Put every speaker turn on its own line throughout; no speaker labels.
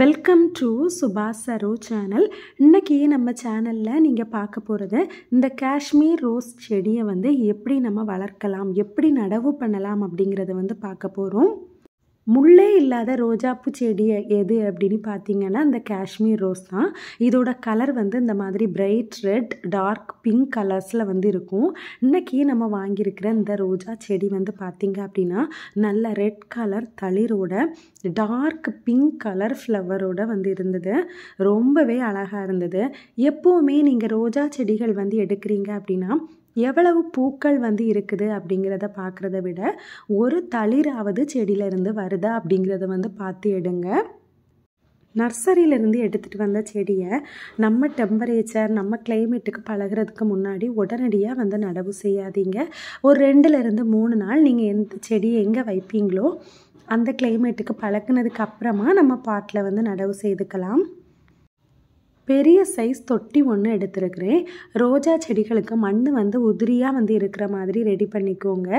welcome to சுபாஷ் Saro channel இன்றைக்கி நம்ம சேனலில் நீங்கள் பார்க்க போகிறது இந்த காஷ்மீர் ரோஸ் செடியை வந்து எப்படி நம்ம வளர்க்கலாம் எப்படி நடவு பண்ணலாம் அப்படிங்கிறத வந்து பார்க்க போகிறோம் முள்ளே இல்லாத ரோஜாப்பூ செடி எது அப்படின்னு பார்த்தீங்கன்னா இந்த காஷ்மீர் ரோஸ் தான் இதோட கலர் வந்து இந்த மாதிரி பிரைட் ரெட் டார்க் பிங்க் கலர்ஸில் வந்து இருக்கும் இன்றைக்கி நம்ம வாங்கியிருக்கிற இந்த ரோஜா செடி வந்து பார்த்திங்க அப்படின்னா நல்ல ரெட் கலர் தளிரோட டார்க் பிங்க் கலர் ஃப்ளவரோட வந்து இருந்தது ரொம்பவே அழகாக இருந்தது எப்போவுமே நீங்கள் ரோஜா செடிகள் வந்து எடுக்கிறீங்க அப்படின்னா எவ்வளவு பூக்கள் வந்து இருக்குது அப்படிங்கிறத பார்க்குறத விட ஒரு தளிராவது செடியிலேருந்து வருதா அப்படிங்கிறத வந்து பார்த்து எடுங்க நர்சரியிலேருந்து எடுத்துகிட்டு வந்த செடியை நம்ம டெம்பரேச்சர் நம்ம கிளைமேட்டுக்கு பழகிறதுக்கு முன்னாடி உடனடியாக வந்து நடவு செய்யாதீங்க ஒரு ரெண்டுலேருந்து மூணு நாள் நீங்கள் எந்த செடியை எங்கே வைப்பீங்களோ அந்த கிளைமேட்டுக்கு பழக்கினதுக்கு அப்புறமா நம்ம பாட்டில் வந்து நடவு செய்துக்கலாம் பெரிய சைஸ் தொட்டி ஒன்று எடுத்துருக்கிறேன் ரோஜா செடிகளுக்கு மண் வந்து உதிரியாக வந்து இருக்கிற மாதிரி ரெடி பண்ணிக்கோங்க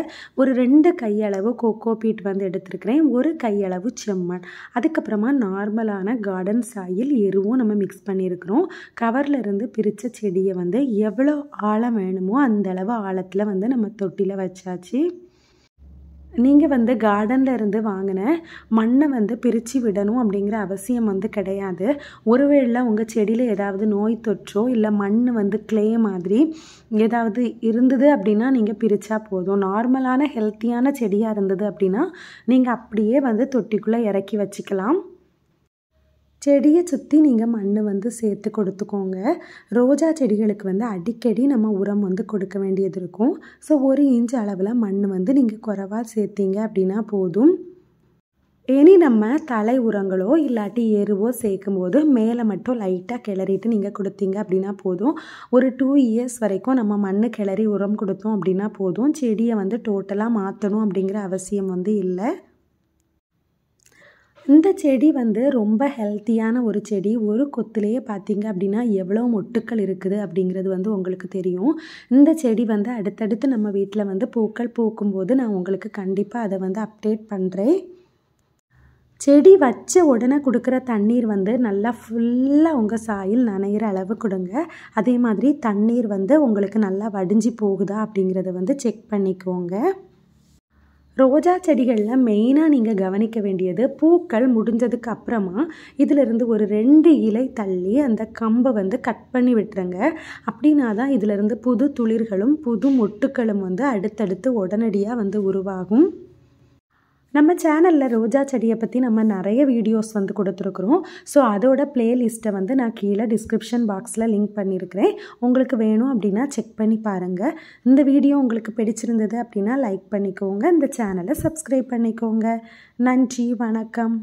ஒரு ரெண்டு கையளவு கோகோ பீட் வந்து எடுத்துருக்கிறேன் ஒரு கையளவு செம்மண் அதுக்கப்புறமா நார்மலான கார்டன் சாயில் எருவும் நம்ம மிக்ஸ் பண்ணியிருக்கிறோம் கவரில் இருந்து பிரித்த செடியை வந்து எவ்வளோ ஆழம் வேணுமோ அந்தளவு ஆழத்தில் வந்து நம்ம தொட்டியில் வச்சாச்சு நீங்கள் வந்து கார்டனில் இருந்து வாங்கின மண்ணை வந்து பிரித்து விடணும் அப்படிங்கிற அவசியம் வந்து கிடையாது ஒருவேளை உங்கள் செடியில் ஏதாவது நோய் தொற்றோ இல்லை மண் வந்து கிளே மாதிரி ஏதாவது இருந்தது அப்படின்னா நீங்கள் பிரித்தா போதும் நார்மலான ஹெல்த்தியான செடியாக இருந்தது அப்படின்னா நீங்கள் அப்படியே வந்து தொட்டிக்குள்ளே இறக்கி வச்சுக்கலாம் செடியை சுற்றி நீங்கள் மண் வந்து சேர்த்து கொடுத்துக்கோங்க ரோஜா செடிகளுக்கு வந்து அடிக்கடி நம்ம உரம் வந்து கொடுக்க வேண்டியது இருக்கும் ஸோ ஒரு இன்ச் அளவில் மண் வந்து நீங்கள் குறைவாக சேர்த்தீங்க அப்படின்னா போதும் இனி நம்ம தலை உரங்களோ இல்லாட்டி எருவோ சேர்க்கும் போது மேலே மட்டும் லைட்டாக கிளறிட்டு நீங்கள் கொடுத்தீங்க அப்படின்னா போதும் ஒரு டூ இயர்ஸ் வரைக்கும் நம்ம மண் கிளறி உரம் கொடுத்தோம் அப்படின்னா போதும் செடியை வந்து டோட்டலாக மாற்றணும் அப்படிங்கிற அவசியம் வந்து இல்லை இந்த செடி வந்து ரொம்ப ஹெல்த்தியான ஒரு செடி ஒரு கொத்துலேயே பார்த்தீங்க அப்படின்னா எவ்வளோ மொட்டுக்கள் இருக்குது அப்படிங்கிறது வந்து உங்களுக்கு தெரியும் இந்த செடி வந்து அடுத்தடுத்து நம்ம வீட்டில் வந்து பூக்கள் பூக்கும்போது நான் உங்களுக்கு கண்டிப்பாக அதை வந்து அப்டேட் பண்ணுறேன் செடி வச்ச உடனே கொடுக்குற தண்ணீர் வந்து நல்லா ஃபுல்லாக உங்கள் சாயில் நனைகிற அளவு கொடுங்க அதே மாதிரி தண்ணீர் வந்து உங்களுக்கு நல்லா வடிஞ்சு போகுதா அப்படிங்கிறத வந்து செக் பண்ணிக்கோங்க ரோஜா செடிகளில் மெயினாக நீங்கள் கவனிக்க வேண்டியது பூக்கள் முடிஞ்சதுக்கு அப்புறமா இதிலிருந்து ஒரு ரெண்டு இலை தள்ளி அந்த கம்பை வந்து கட் பண்ணி விட்டுருங்க அப்படின்னா தான் இதிலிருந்து புது துளிர்களும் புது மொட்டுக்களும் வந்து அடுத்தடுத்து உடனடியாக வந்து உருவாகும் நம்ம சேனலில் ரோஜா செடியை பற்றி நம்ம நிறைய வீடியோஸ் வந்து கொடுத்துருக்குறோம் ஸோ அதோட பிளேலிஸ்ட்டை வந்து நான் கீழே டிஸ்கிரிப்ஷன் பாக்ஸில் லிங்க் பண்ணியிருக்கிறேன் உங்களுக்கு வேணும் அப்படின்னா செக் பண்ணி பாருங்கள் இந்த வீடியோ உங்களுக்கு பிடிச்சிருந்தது அப்படின்னா லைக் பண்ணிக்கோங்க இந்த சேனலை சப்ஸ்கிரைப் பண்ணிக்கோங்க நன்றி வணக்கம்